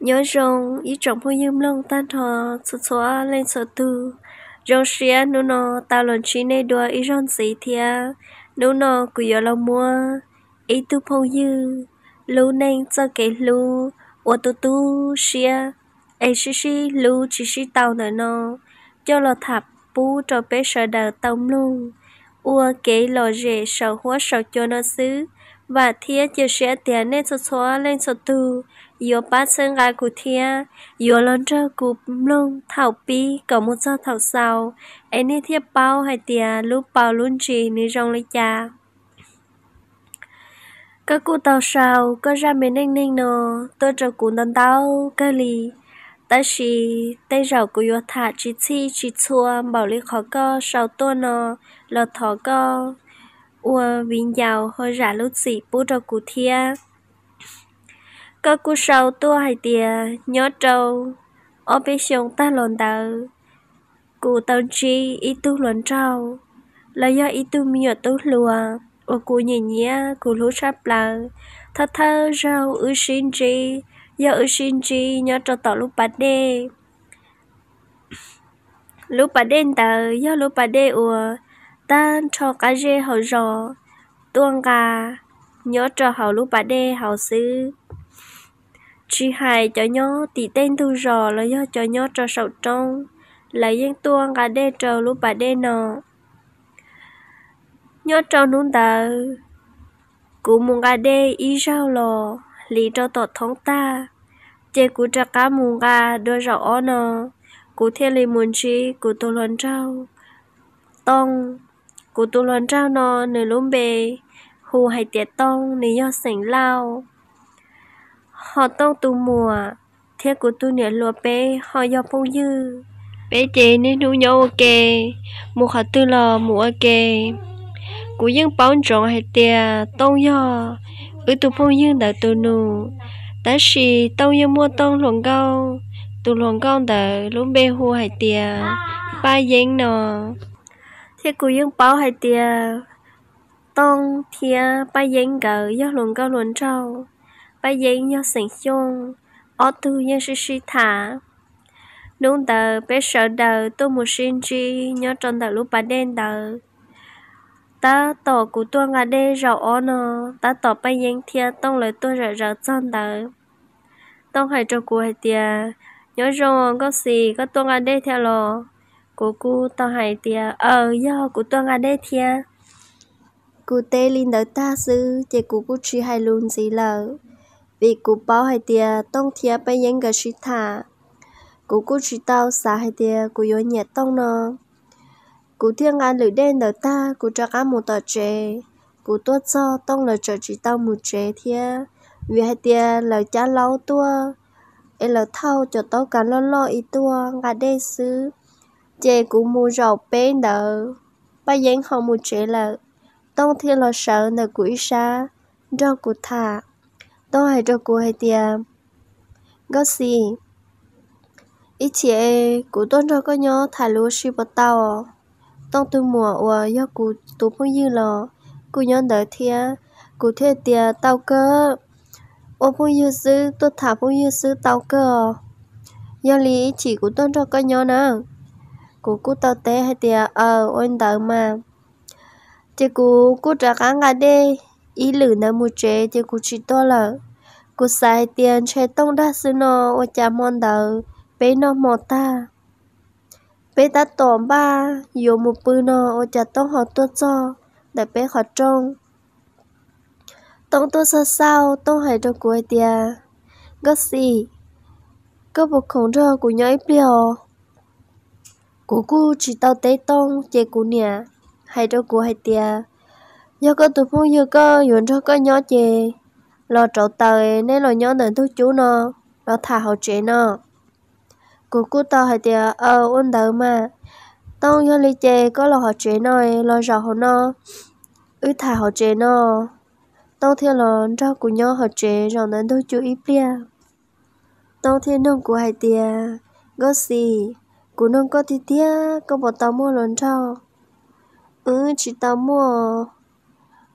nhớ rong ý trọng phô yếm lông tan thò sụt xóa lên sở tư rong xia nô nọ tao lần chi nê đùa ý rong xì thia nô nọ cù yờ lòng mua ý tu phô yư lưu nênh cho kể lưu ô tu tu xia ấy xí xí lưu chỉ xí tao nở nọ cho lo thạp bú cho bé sợ đờ tông luôn ua kế lo rể sợ hóa sợ cho nó xứ và thia chia sẻ tiền nên sụt xóa lên sở tư yo ba sơn gai cụ tia yo lon trơ cụ lông thảo pi có một do thảo sao ấy nè thiệp bao hay tia lúc bao luôn trì nè rong lấy cha các cụ tàu sao có ra mình ninh ninh nò tôi trơ cụ nón tao cơ lì ta shi tay rào của yo thả chỉ chi chỉ chua bảo lý khó co sao tôi nò lọt thỏ co ua vinh giàu hơi rả lúc gì bố trơ cụ tia có cú sâu tua hay tìa nhớ trâu ô bê xong ta lồn tờ cụ tàu chi y tu lồn trâu là do y tu mi tu lùa ô cụ nhìn nhé cụ lú sắp lờ thơ thơ rau ư xin chi do ư xin chi nhớ trâu tỏ lúc bà đê lúc bà đê tờ do lúc bà đê ùa ta cho cá rê hậu rò tuông gà nhớ trâu hậu lúc bà đê hậu xứ chị hai cho nhớ thì tên thu rò là do cho nhớ cho sầu trong là yên tuông cả đê trầu lúc bà đê nọ nhớ trầu nún tờ cụ mùng cả đê ý sao lò lý cho tọt thống ta chê cụ trả cá mùng cả đôi rọ ó nọ cụ thiên lý muốn chi cụ tu luận trao tông cụ tu luận trao nọ nơi lũng bề hù hay tiệt tông nếu do sảnh lao họ tông tu mùa thế của tu nè lùa bé họ do phong dư bé chị nên nu nhau ok mùa họ tư lò mùa ok của dân bảo tròn hay tia tông do ở tu phong dân đã tu nụ ta xì tông dân mua tông luồng gâu tu luồng gâu đã lúc bé hua hay tia ba dân nọ thế của dân bảo hay tia tông thia ba dân gỡ do luồng gâu luồng trâu bây giờ nhau sinh chung ở tu nhân sư sư thả nung tờ bé sợ tờ tôi một sinh chi nhau trong tờ lúc bà đen tờ ta tổ của tôi gà đê rầu ó nó ta tổ bây giờ thia tông lời tôi rợ rợ chân tờ tông hay cho của hay tia nhớ rồi có gì có tôi gà đê theo lò của cô tao hay tia ờ do của tôi gà đê thia cụ tê linh đỡ ta sư chỉ cụ cụ chỉ hay luôn gì lờ vì cụ bảo hai tia tông thia bay yên cái sự thà cụ cụ chỉ tao xa hai tia cụ yếu nhẹ tông nó cụ thiên ngàn lưỡi đen đầu ta cụ cho cá một tờ trẻ cụ tuốt cho tông lời trở chỉ tao một trẻ thia vì hai tia lời cha lâu tua em lời thâu cho tao cả lo lo ý tua ngà đê xứ chè cụ mua rau bên đỡ bay yên không một trẻ là tông thiên lo sợ nợ quỷ xa do cụ thả 都系做古系啲，嗰时以前古当做个鸟太鲁是不到哦，当对莫话要古都不要咯，古鸟得天，古天啲到个，我不要ซื้อตัวถา不要ซื้อ到个，要你只古当做个鸟呢，古古到底系啲呃，我得嘛，只古古只讲个啲。ý lử nó mua chế thì cũng chỉ to là cô xài tiền chơi tông đa sư nó ô chả mòn đầu bé nó mò ta bé ta tổm ba dù một bư nó ô chả tông họ tuốt cho để bé họ trông tông tôi sao sao tông hải cho cô tia gấp gì gấp một khổng rơ của nhảy biểu cô cô chỉ tao tế tông chê cô nè hải cho cô hai tia do có tụi phụ giờ có dùng cho có nhỏ chị lo trậu tờ nên lo nhỏ đến thuốc chú nó lo thả hậu chị nó cô cô tao hay tiệt ở ôn đỡ mà tao cho lý chị có lo hậu chị nó lo rõ hậu nó ư thả hậu chị nó tao thiên lo cho của nhỏ hậu chị rồi đến thuốc chú ít bia tao thiên nông của hay tiệt có gì của nông có thì tiệt có bỏ tao mua lần cho ừ chỉ tao mua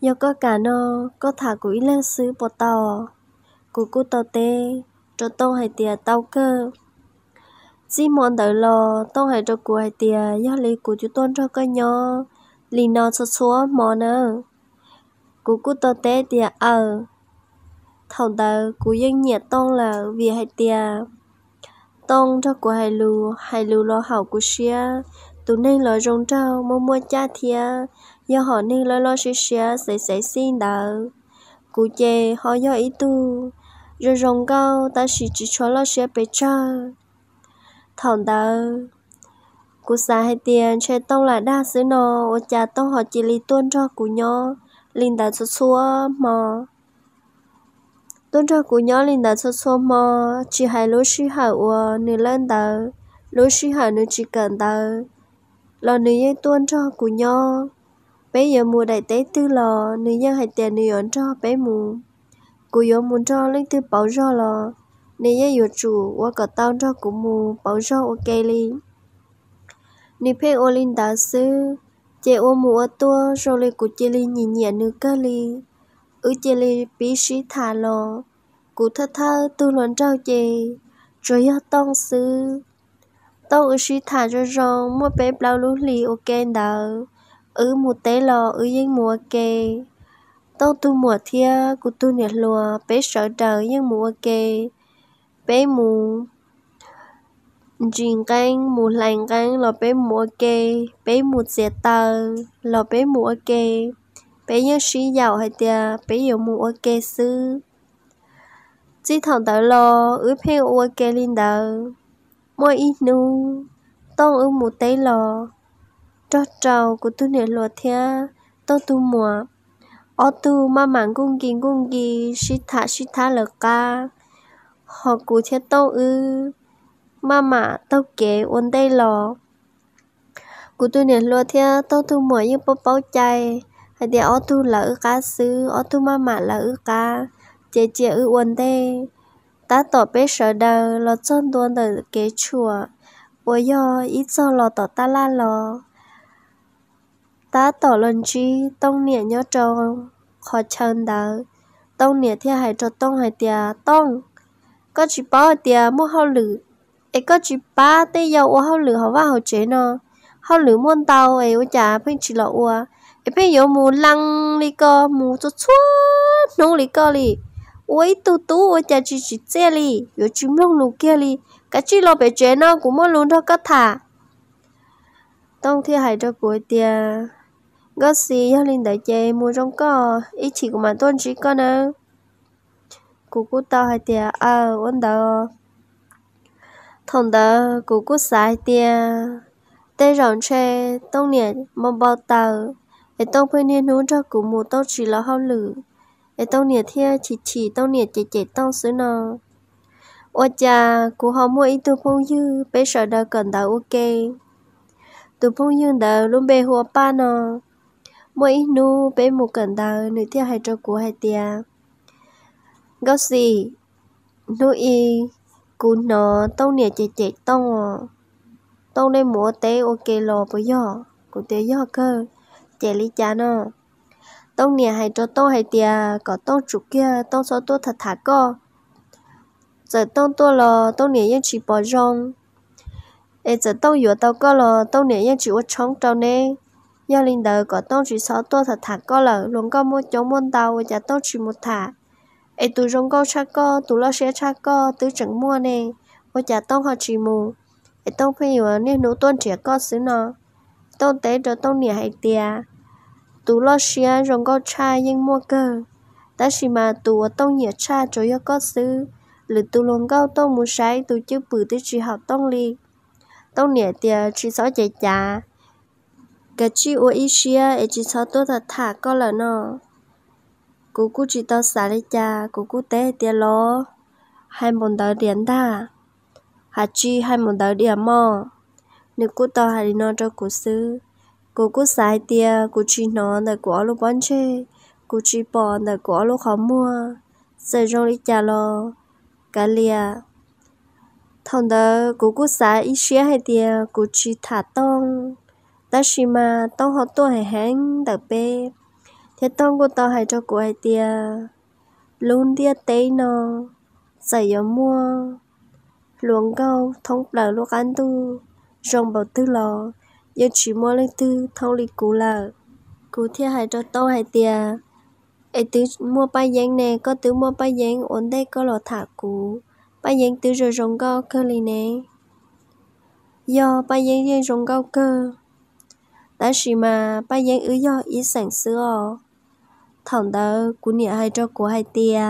yo có cả nó có thả cúi lên xứ bò tàu cú cú tàu tê cho tao hay tìa tao cơ chỉ mòn đợi lò tao hay cho cú hay tìa do lấy cú chú tôn cho cơ nhó lì nó cho xóa mòn ơ cú cú tàu tê tìa ờ thầu tờ cú yên nhiệt tông là vì hay tìa tông cho cú hay lù hay lù lo hảo cú xia tụi nên lo rong trao mua mua cha thia do họ nên lo lo xí xía sẽ sẽ xin đạo cụ chê họ do ý tu rồi rồng cao ta chỉ chỉ cho lo xía bề cha thằng đạo cụ xa hay tiền chơi tông là đa sứ nó ô cha tông họ chỉ lý tuôn cho cụ nhó linh đã cho xua mà, tuôn cho cụ nhó linh đã cho xua mà, chỉ hai lối xí hậu nửa lên tờ lối xí hậu nửa chỉ cần tờ lò nửa dây tuôn cho cụ nhó bé giờ mùa đại tế tư lò nữ dân hay tiền nữ yến cho bé mù cụ yếu muốn cho lên tư bảo cho lò nữ dân yếu chủ qua cả tao cho cụ mù bảo cho ok li nữ phê ô linh đá sư chế ô mù ô tua rồi lên cụ chế li nhìn nhẹ nữ cơ li ư chế li bí sĩ thả lò cụ thơ thơ tư luận trao chế rồi yếu tông sư tông ư sĩ thả cho rong mua bé bao lũ lì ok đào ứ mùa tế lò ứ yên mùa kê tông tu mùa thia cụ tu nhiệt lùa bé sợ đờ yên mùa kê bé mù chuyện căng mù lành căng lò bé mùa kê bé mù dễ tờ lò bé mùa kê bé nhớ sĩ giàu hay tia bé yêu mùa kê sư chỉ thằng tờ lo, ứ phê ua kê linh đờ mỗi ít nu tông ứ mù tế lo cho trâu của tôi nè lúa thea tôi tu mùa ô tu mà mảng cung kỳ cung kỳ sĩ thả sĩ thả lờ ca họ cụ thế tô ư mà mà tao kể ổn đây lò cụ tôi nè lúa thea tôi tu mùa như bó bó chay hay để ô tu là ư cá sư ô tu mà mà là ư cá chế chế ư ổn đây ta tỏ bé sợ đời lo chân tuôn đời kế chùa ôi yo ít cho lo tỏ ta la lo ta tỏ lần chi tông nịa nhớ trâu khó chân đó tông nịa thì hãy cho tông hãy tia tông có chỉ bỏ tia mua hao lử ấy có chỉ ba tây dầu ô hao lử họ vào hậu chế nó hao lử muôn tàu ấy ô chả phanh chỉ là ô ấy phanh yếu mù lăng li co mù cho chua nông li co li ôi tu tu ô chả chỉ chỉ chê li yếu chim lông lù kia li cái chỉ lo bé chế nó cũng mua luôn cho có thả tông thì hãy cho cuối tia gỡ xì cho linh đại chế mua trong có ít chỉ của mà tôn chỉ con nè à? cô cô tao hay tiệt à ôn đó thằng đó cô cô sai tiệt tê rộng xe tông niệm mong bao tàu để tông phơi niên hướng cho cụ mù tao chỉ là hao lử để tông niệm thia chỉ chỉ tông niệm chỉ chỉ tông xứ nọ ôi cha cụ họ mua ít từ phong dư bây giờ đã cần đã ok từ phong dư đã luôn bề hoa pa nọ mỗi nu bé một cẩn ta nữ thiệt hai cho cú hai tia góc gì nu y cú nó tông nè chạy chạy tông à tông đây múa té ok lò bây giờ cú té giờ cơ chạy lý cha nó tông nè hai cho tông hai tia có tông chủ kia tông số tôi thật thả co giờ tông tôi lò tông nè yên chỉ bỏ rong ê giờ tông yếu tao có lò tông nè yên chỉ uất chống trâu nè linh đời có có tông tông thật môn tàu giờ 幺零头个当时少多头塔高了，龙高摸 chống 摸 đầu một thả. Ê tụ rong câu cha co, tụ lo xe cha co, tứ chẳng mua nè, và chả tông họ chỉ mù. Ê tông phi hiểu nên nụ tôn trẻ co xứ nó. Tông tế đó tông nỉa hay tìa. Tụ lo xe rong câu cha nhưng mua cơ. Ta chỉ mà tụ ở tông nỉa cha cho yêu co xứ. Lử tụ long câu tông muốn sái tụ chưa bự tứ chỉ học tông li. Tông nỉa tìa chỉ sáu chạy chả cái chi ô ít xia ấy chỉ sao tốt thật thả có là nó cô cô chỉ tao xả lấy cha cô cô té tiền lo hai món đào điện ta hà chi hai món đào điện mò nếu cô tao hà đi nó cho cô xứ, cô cô xài tiền cô chỉ nó là của lúc bán chê cô chỉ bỏ là của lúc khó mua sẽ rong lấy cha lo cả lìa thằng đó cô cô xài ít xia hay tiền cô chỉ thả tông ta chỉ mà tao họ tôi hay hắn đặc bê thế tao của tao hay cho cô ấy tia luôn tia tế nó giải gió mua luồng câu thông là lúc ăn tu rồng bảo tư lò giờ chỉ mua lên tư thông lịch cũ là cũ thiên hay cho tao hay tia ấy tứ mua bay giang nè có tứ mua bay giang ổn đây có lò thả cũ bay giang tứ rồi rồng câu cơ lì nè do bay giang rồng câu cơ 但是嘛，bà yên ứ do ý sản xưa thằng đó cú nịa hay cho cú hay tia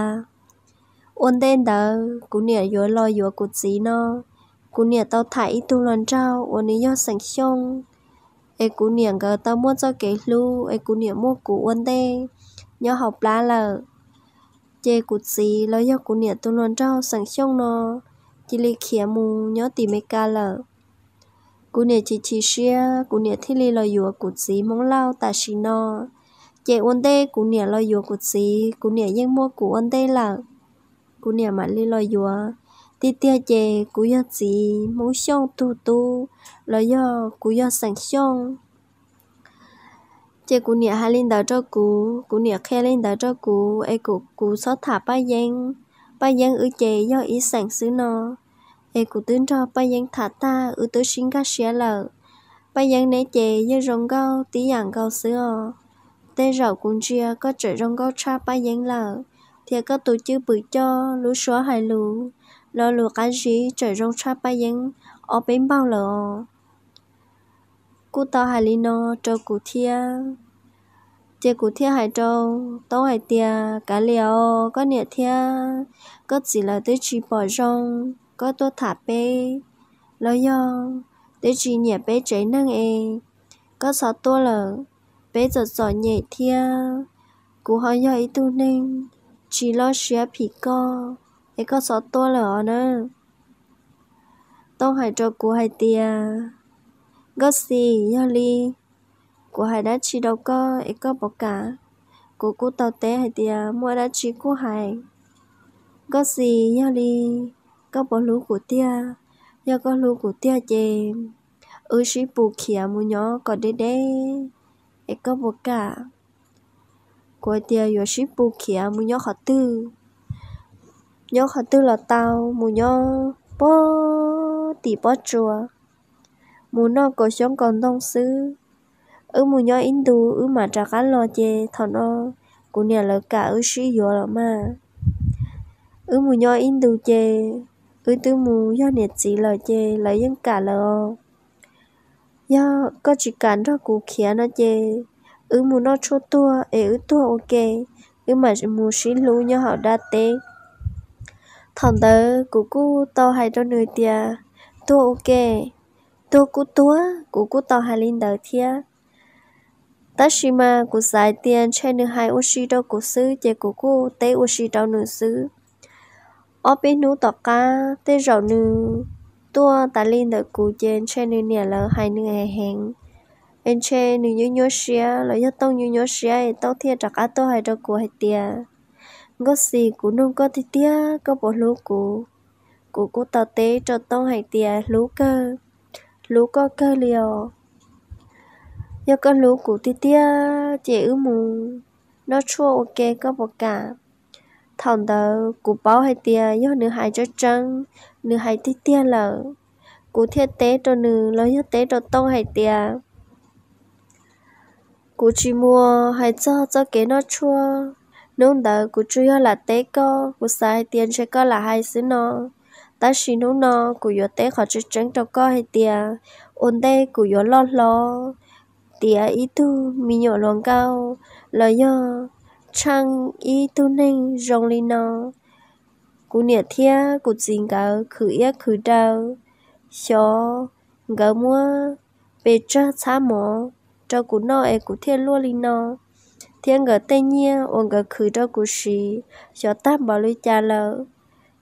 ôn tên đó cú nịa yếu lo yếu cú chí nó cú nịa tao thải tu lần trao ôn ý do sản xong ê cú nịa gờ tao cho kế lu ê cú nịa mua cú ôn tê học lá lờ chê cú chí lo do cú nịa tu lần trao sản xong nó chỉ lì khía mù nhớ tìm mấy ca lờ cú nè chỉ chỉ xia cú nè thi li lo yua cú chỉ mong lao ta xì no chế ôn đê cú nè lo yua cú chỉ cú nè yên mua cú ôn đê là cú nè mà li lo yua ti tia chế cú yua chỉ mong xong tu tu lo yua cú yua sẵn xong chế cú nè hai linh đầu cho cú cú nè khe linh đầu cho cú ai cú cú xót thả ba giang ba giang ở chế do ý sang xứ nó e cụ tướng cho bây giờ thả ta ở ừ, tới xin các xe lờ bây giờ nãy chè như rong gâu tí dạng gâu xưa tê rậu cũng chia có trời rong gâu cha bây giờ lờ thì có tổ chức bự cho lũ số hai lũ lo lũ cái gì trời rong cha bây giờ ở bên bao lờ cô tao hài lý nó cho cụ thia chia cụ thia hai trâu tao hài tia cá liều có nịa thia có chỉ là tới chỉ bỏ rong có tôi thả bê lo yo để chỉ nhẹ bê cháy năng e có sợ tôi lờ bê giờ giỏi nhẹ thia cú hỏi yo ý tu nên chỉ lo xia phì co ấy có sáu tôi là nữa tôi hãy cho cú hai tia có gì yo li cú hai đã chỉ đâu có ấy có bỏ cả cú cú tàu té hai tia mua đã chỉ cú hai có gì yo li có bỏ lú của tia do có lú của tia chê ư sĩ bù khía à, mu nhỏ có đế đế e có bỏ cả của tia yo sĩ bù khía à, mu nhỏ khó tư nhỏ khó tư là tao mu nhỏ bó tỉ bó chùa mu nó có sống còn đông xứ ư mu nhỏ in đu ư mà trả cá lo chê thọ nó cũng nhà lỡ cả ư sĩ yo là mà ư mu nhỏ in đu chê cứ tư mù do nè chỉ lời chê lấy dân cả lờ do có chỉ cản ra cú khía nó chê ứ ừ mù nó chua tua ế ứ tua ok ứ ừ mà mù xí lú như họ đa tê thằng tớ cú cú to hay cho người tia tua ok tua cú tua cú cú to hay lên đời thia mà của giải tiền trên nửa hai oshi đâu của sư chế của cô tế oshi đâu nửa sư ở bên nú tọt cá tê rầu nư tua ta lên được cú trên trên nư nè lỡ hai nư hè hẹn em xe nư nhớ nhớ xe lỡ nhớ tông nhớ nhớ xe tao thia trạc á tao hai đâu cú hai tia ngó xì cú nông có thì tia có bỏ lú cú cú cú tao tế cho tông hai tia lú cơ lú có cơ liều nhớ có lú cú thì tia chị ư mù nó chua ok có bỏ cả thằng tớ cú bảo hay tia yêu nữ hai cho trăng nữ hai tí tia là cú thiết tế cho nữ lo nhất tế cho tông hay tia cú chỉ mua hay cho cho kế nó chua nông tớ cú chưa là tế co cú sai tiền cho có là hai xứ nó ta chỉ nấu nó cú yo tế khỏi cho trăng cho co hay tia ổn tế cú yo lo lo tia ít tu mi nhỏ loang cao lo yo trăng y tu ninh rong li nó cú nịa thia cú dính cả khử yết khử đau xó gỡ mua bê cho xa mỏ cho cú nó e cú thiên luôn li nó thiên gỡ tây nhiên ôn gỡ khử cho cú xí xó tam bảo lưu cha lợ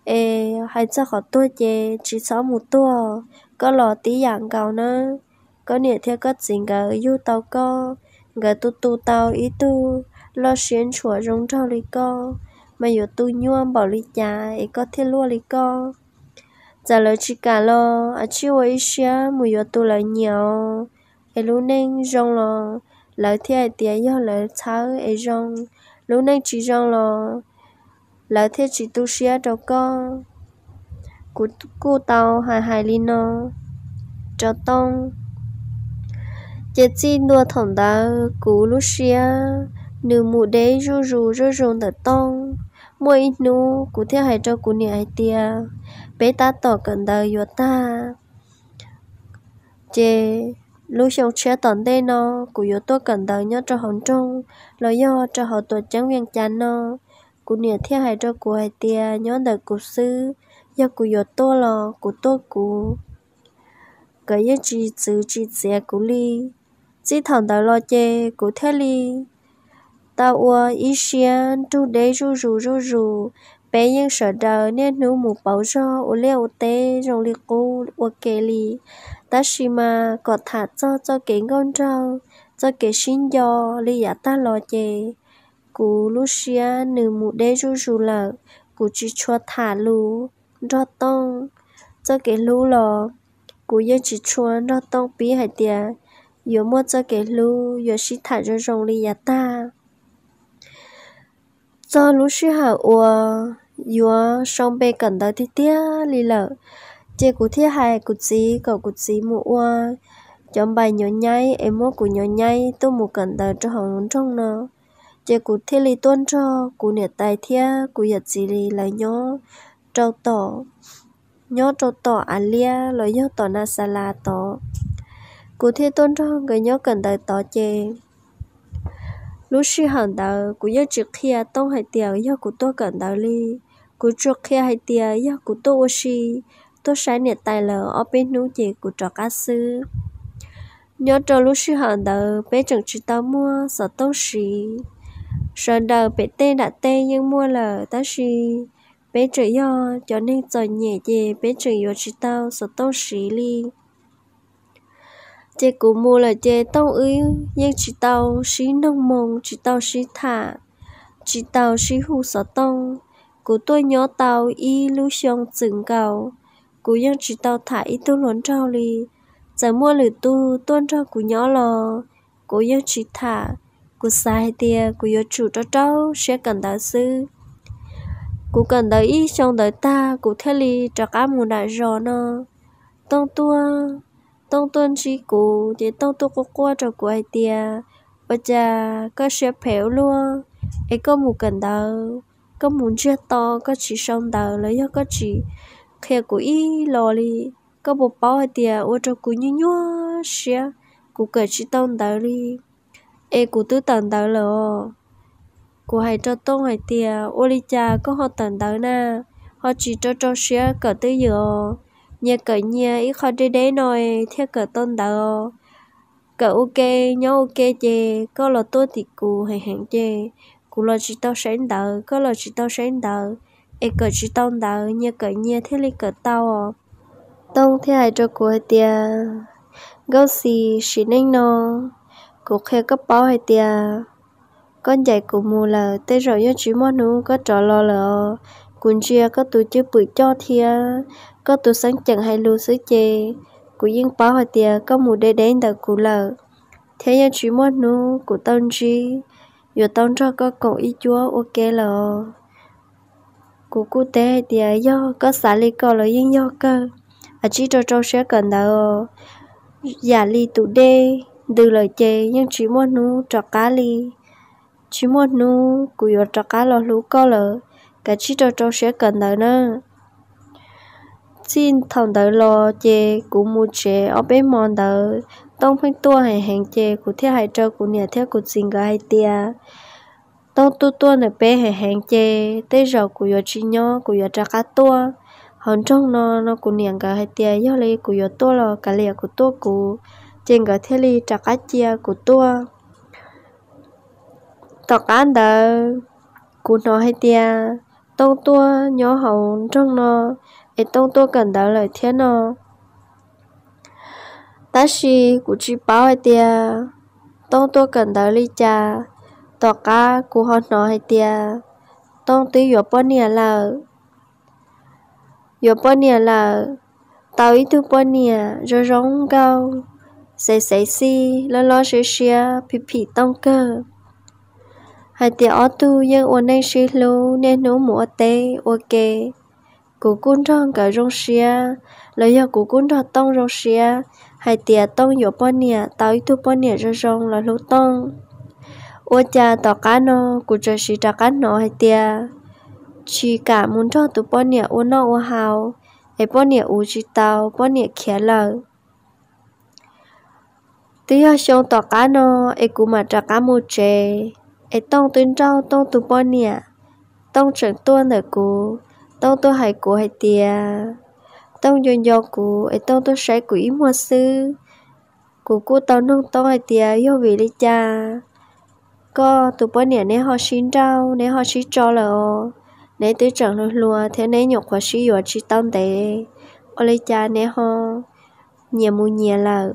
e hay cho khó tua chê chỉ xó một tua có lò tí dạng cầu nữa có nịa thia có dính cả yêu tàu co gỡ tu tu tàu ý tu lo xuyên chùa rong trâu lì co mà dù tu nhuông bảo lì chà ấy có thể lua lì co giờ lời chỉ cả lo à chỉ với xia mùi dù tu lời nhiều ấy lũ nên rong lo lời thì ai tiếc do lời cháu ấy rong lũ nên chỉ rong lo lời thì chỉ tu xưa cho co cú cú tàu hài hài lì nó cho tông chỉ chỉ đua thằng ta cú lũ xưa nếu mù đế rù rù rù rù tờ tông mỗi ít nu cụ theo hai cho cụ nè ai tia bé ta tỏ cần đời yo ta chê lúc xong chia tận đây nó cụ yo tôi cần đời nhớ cho hồng trung lo do cho họ tuổi chẳng viên chán nó cụ nè theo hai cho cụ ai tia nhớ đời cụ sư do cụ yo tôi lo cụ tôi cụ cái gì chỉ chỉ chỉ xe cụ li chỉ thằng đời lo chê cụ theo li tao ua ý xiên tu đế ru ru ru ru bé nhưng sở đời nên nụ mù bảo cho ô lê ô tê rồng lì cô u kê lì ta xì mà có thả cho cho kể ngon cho, cho kể xin do li giả ta lo chê cú lu xia nữ mù đế ru ru là cú chỉ cho thả lu, cho tông cho kể lu lò cú yên chỉ cho cho tông bí hải tiền yếu mua cho kể lu, yếu xí thả cho rong li giả ta cho lúc xưa hả ua ua xong bê cần tới thì tía lì lợ chê cụ thiết hài cụ chí cậu cụ chí mụ ua chọn bài nhỏ nháy em mua cụ nhỏ nháy tôi mụ cần tới cho hồng nón trong nó chê cụ thiết lì tuân cho cụ nẻ tài thiết cụ nhật chí lì là nhó trâu tỏ nhó trâu tỏ à lia lời nhó tỏ na sa la tỏ cụ thiết tuân cho người nhó cần tới tỏ chê lúc sư hàng đầu cũng yêu trước kia tông hay tiền yêu cũng tôi gần đầu li cũng trước kia hay tiền yêu cũng tôi ô si tôi sáng nhiệt tài lờ ở bên núi gì cũng trò cá sư nhớ trò lúc sư hàng đầu bên chẳng chỉ tao mua sợ tông xì sợ đầu bé tê đã tê nhưng mua là ta xì bên chữ yo cho nên giờ nhẹ gì bên chữ yo chỉ tao sợ tông xì li chế cú mua là chế tông ư, nhưng chỉ tàu xí nông mông chỉ tàu xí thả chỉ tàu xí hù sở tông cú tôi nhỏ tàu y lưu xong chừng cầu cú nhưng chỉ tàu thả y tu lớn trao lì giờ mua lử tu tuôn cho cú nhỏ lò cú nhưng chỉ thả cú sai tia cú yếu chủ cho cháu sẽ cần đạo sư cú cần đợi y xong đợi ta cú thế lì cho cá mùa đại rò nó tông tua tông tuân chi cú thì tông tu có qua cho cụ ai tia và cha có sẽ phèo luôn ấy có một cần đầu có muốn chưa to có chỉ sông đầu lấy có chỉ khi của y lò li có một bao ai tia ô cho cụ như nhua xia cụ cởi chỉ tông đầu li ấy cụ tư tần đầu lò cụ hay cho tông hay tia ô li cha có họ tần đầu na họ chỉ cho cho xia cỡ tới giờ nhà cỡ nhà ít khó chơi đấy nồi theo cỡ tôn tàu cỡ ok nhớ ok chê có là tôi thì cù hay hạn chê cù là chỉ tao sáng tàu có là chỉ tao sáng tàu ai cỡ chỉ tôn tàu nhà cỡ nhà thế li cỡ tao tông thế ai cho cù hay tia gấu xì xì nên nó cù khéo cấp bao hay tia con dạy cù mù là tê rồi nhớ chỉ món nu có trò lo lợ cùn chia có tụi chưa bự cho thia có tu sáng chẳng hay lưu sứ chê của yên báo hòa tiề có mù đê đến đã cụ lợ. thế nhân chỉ muốn nu của tông chi giờ tông cho có còn ý chúa ok lờ của cụ tế tiề do có xả lý cò lợ, yên do cơ à chỉ cho cho sẽ cần đỡ giả lý tụ đê từ lời chê nhưng chỉ muốn nu cho cá lý chỉ muốn nu của giờ cho cá lò lú co lợ, cả chỉ cho cho sẽ cần đỡ nữa xin thằng đỡ lo chê của mua chê ở bên mòn đỡ tông phanh tua hay hàng chê của thiết hại trơ của nhà thiết của xin gà hai tia tông tu tua này bé hay hàng chê tới giờ của giờ chi nhó của giờ trà cá tua hòn trong nó nó của nhà gà hai tia do lấy của giờ tua lo cả lìa của tua của trên gà thiết ly trà cá chia của tua tọc ăn đỡ của nó hai tia tông tua nhó hồng trong nó 一动多跟到了天哦。但是古只包一点，动多跟到你家，大家古好拿一点，动对有半年了，有半年了，到一度半年就融高，谁谁谁，老老实实，皮皮动个。hai tia ô tu yên ô nay sĩ lu nên nấu mùa tê ô kê cú cún trong cả rong xia lấy giờ cú cún trong tông rong xia hay tiệt tông yếu bao nhiêu tao ít thu bao nhiêu ra rong là lúc tông ô cha tao cá nó cú chơi xí tao cá nó hay tiệt chỉ cả muốn cho tụ bao nhiêu ô nó ô hào ai bao nhiêu ô chỉ tao bao nhiêu khía lờ tí ở xong tao cá nó ai cú mà trả cá mua chè ai tông tuyên trao tông tụ bao nhiêu tông trưởng tuôn ở cú tông tôi hay của hay tiề tông dọn dọn của ấy tông tôi sẽ quỷ mua sư của cô tông nông tông hay tiề yêu vì lý cha có tụi bữa nè nè họ xin rau nè họ xin cho là nè tới trận lùa lùa thế nè nhục họ xin vừa chỉ tông tệ ô lý cha nè họ nhà mù nhà là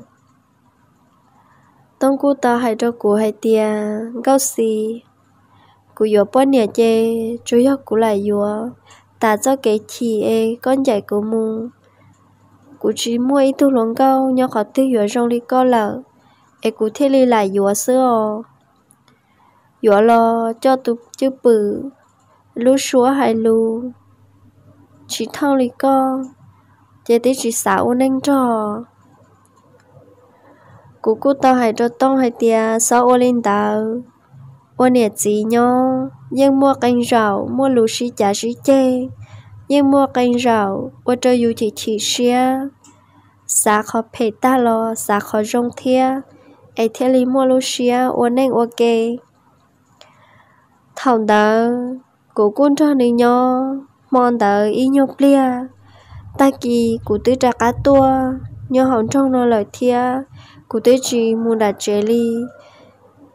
tông cô ta hay cho của hay tiề gấu xì của yo bữa nè chê chú yo của lại yo ta cho cái chị ấy con dạy của mu cụ chỉ mua ít thu lồng câu nhau khó tư yếu trong đi co lợ e cụ thế li lại yếu sữa yếu lo cho tụ chữ bự lú xúa hay lú chỉ thao li co chế tí chỉ xảo nên cho, cụ cụ tao hay cho tông hay tia sao ô lên tao nè chị 我年纪 nhỏ, nhưng mua canh rau, mua lũ sĩ chả sĩ chê, nhưng mua canh rau, tôi cho dù chỉ chỉ xia Xa khó phê ta lo, xa khó rong thia, ai thế lý mua lúa xe, tôi nên ok. thằng đó cụ quân cho nè nhỏ, mong đỡ y nhộp lia. Ta kỳ, cụ tư trả cá tua, nhớ hỏng trong nó lời thia, cụ tư chỉ muốn đặt chế ly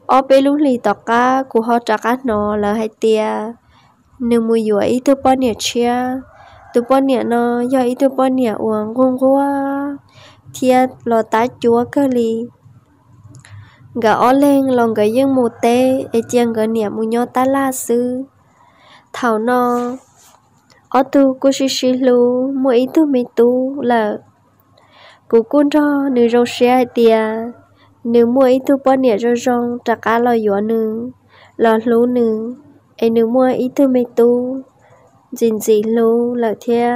ở bên lúc lì tọt cá cụ họ trả cá nó là hai tia nếu mua dùa ít thứ bao nhiêu chia thứ bao nhiêu nó do ít thứ bao nhiêu uống ngon quá thiệt lo tá chúa cơ lì gà ó lên lòng gà dương mù tê ê chiang gà niệm mù nhó tá la sư thảo nó ở tu cô xí xí lù mua ít thứ mì tu là cô côn cho nửa rau xe tia nếu mua ít thứ bò nè rong rong trả cả lo gió nứ lo lú nứ ấy nếu mua ít thứ mấy tu dình gì lú là thia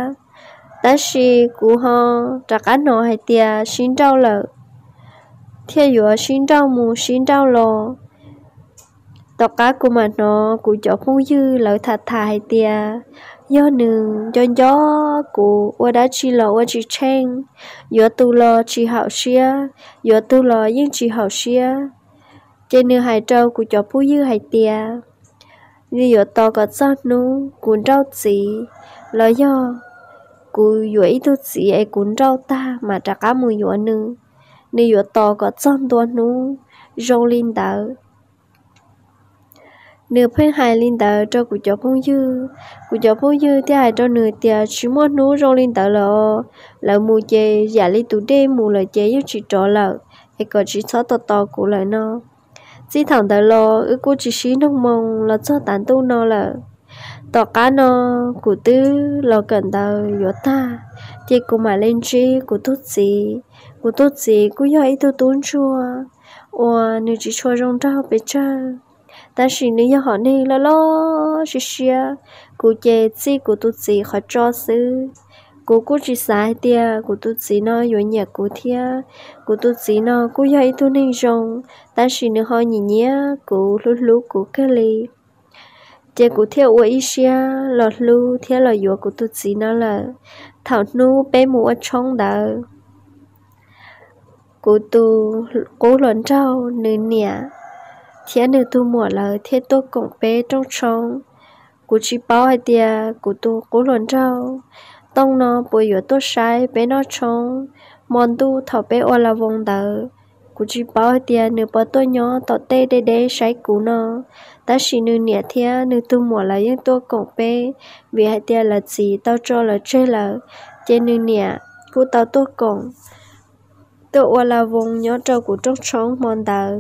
ta xì cú ho trả cả nọ hay tia xin trâu lợ thia gió xin trâu mù xin trâu lò tất cả của mà nó cú chỗ phong dư lỡ thật thà hay tia yo nương yo gió của wa đã chỉ lo wa chỉ chen yo tu lo chỉ hậu xia yo tu lo yên chỉ hậu xia trên nương hải trâu của cho phú dư hải tia như yo to có sao nu cuốn rau chỉ lo yo cụ yo tu chỉ ai cuốn rau ta mà trả cá mùi yo nương như yo to có sao tu nu rong linh đạo nửa phen hai linh tờ cho cụ cháu phong dư cụ cháu phong dư thì hai cho nửa tiệt chỉ muốn núi rồi linh tờ lọ lợ mù chê giả li tủ đê mù lợ chê yêu chỉ trọ lợ hay còn chỉ xóa to to cụ lại nó chỉ thằng tờ lọ ư cô chỉ xí nông mông là cho tán tu nó lợ tỏ cá nó cụ tư lọ cần tờ yếu ta thì cụ mà lên chi cụ tốt gì cụ tốt gì cụ yêu ấy tu tốn chua ủa nửa chỉ chua rong trao bê chơi ta chỉ nếu như họ nên là lo xí xí cụ chế chỉ cụ tu chỉ họ cho sư cụ cụ chỉ sai tia cụ tu chỉ nó yếu nhẹ cụ thia cụ tu chỉ nó cụ dạy tu nên rong ta chỉ nếu họ nhìn nhé cụ lú lú cụ cái li chế cụ thia uo ý xia lọt lú thia lọt tu chỉ nó là thảo nu bé mù ở trong đó tu cố lớn trao nửa nhẹ thiên nữ tu mùa là thiên tu cũng bé trong trống, cú chỉ bảo hai tia cú tu cú luận trâu tông nó bồi yếu tu sai bé nó trống, mòn tu thọ bé ô là vòng tờ cú chỉ bảo hai tia nữ bao tu nhỏ tọ tê đê đê sai cú nó ta chỉ nữ nhẹ thiên nữ tu mùa là những tu cũng bé vì hai tia là gì tao cho là chơi là trên nữ nhẹ cú tao tu cũng tôi là vùng nhỏ trâu của trong sống mòn đời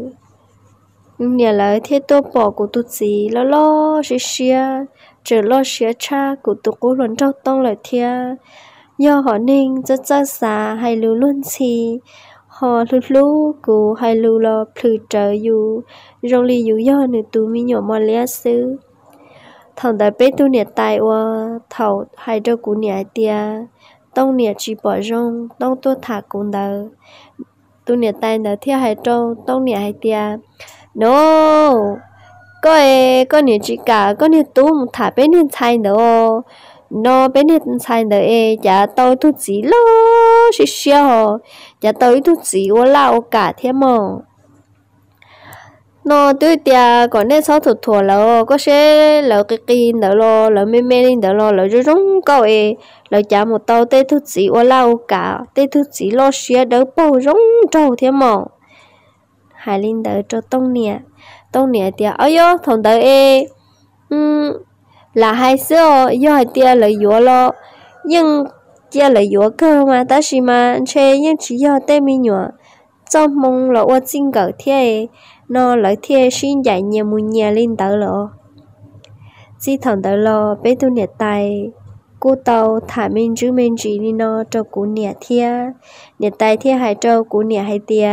nhà là thế tô bỏ của tụt gì lo lo xí xía chờ lo xia cha của tụt cố luận trao tông lại thia do họ nên rất ra xa hay lưu luôn xì họ lụt lú của hay lưu lo phử trợ dù rong li dù do nữ tù mi nhỏ mò lẽ sư thằng đại bé tu nhà tài oa thầu hay đâu của nhà tia tông nhà chỉ bỏ rong tông tua thả cũng đời tu nhà tài đời thia hay trâu tông nhà hay tia no có e có nhiều chỉ cả có nhiều tú một thả bên nhiều thay nữa nó bên nhiều thay nữa e chả tôi thu chỉ lo xí xíu chả tôi thu chỉ ô lao cả thế mà nó tôi tia còn nên sáu thuộc thuộc là có sẽ là cái kia đó lo là mê mê lên đó lo là rung rung câu e là chả một tàu tê thu chỉ ô lao cả tê thu chỉ lo xíu đỡ hai linh tới cho tông nè tông nè thì ơi yo thằng tới ê um là hai xưa do hai tia là dúa lo nhưng tia là dúa cơ mà ta chỉ mà chơi nhưng chỉ do tê mi nhở trong mong là ô xin cỡ thế nó lại thế xin dạy nhà mu nhà lên tới lo chỉ thằng tới lo bé tu nè tay cô tàu thả mình chú mình chỉ đi nó cho cú nè thia nè tay thia hai cho cú nè hai tia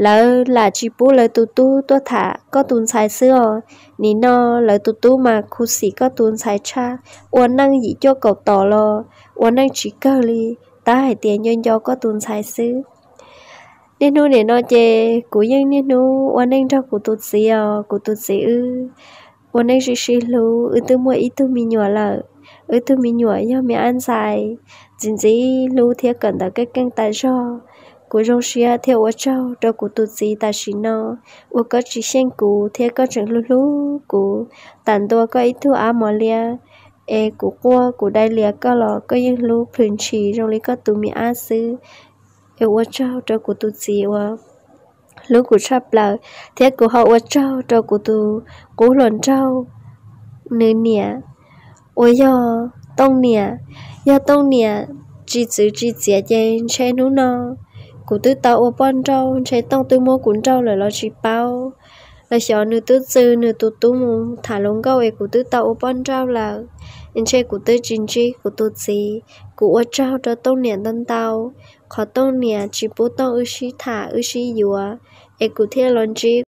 lỡ là chỉ bố lỡ tu tu tu thả có tuôn sai xưa ní nó lỡ tu tu mà khu sĩ có tuôn sai cha uốn năng gì cho cậu tỏ lo uốn năng chỉ cơ li ta hãy tiền nhân do có tuôn sai xứ nên nu để nó chê cú nhân nên nu uốn năng cho cú tu sĩ à cú tu sĩ ư uốn năng chỉ xí lu ư tu mua ít tu mi nhỏ lợ ư tu mi nhỏ do mẹ ăn xài chính dĩ lu thiệt cần tới cái căng tài do của rong xia theo ở trâu đâu của tu sĩ ta xí nó ở có chỉ sen cũ theo có chẳng lú lú cũ tàn tua cái ít thu á mò lia e của qua của đại lia có lo, có những lú phun chỉ rong lý có tu mi á sư e ở trâu đâu của tu sĩ ở lú của chắp là theo của họ ở trâu đâu của tu của lần trâu nơi nia, ôi yo tông nia, yo tông nia, chỉ chữ chỉ chia trên trên nó cụ tư tao ô bọn trâu chế tông tư mô cũng trâu lời lo chỉ bao là xó nữ tư dư nữ tu tu mù thả lông gâu ấy cụ tư tao ô bọn trâu là anh chế cụ tư chính trị cụ tư gì cụ ô trâu cho tông niệm tân tàu, khó tông niệm chỉ bố tông ư sĩ thả ư sĩ dùa ấy cụ thiên lon chi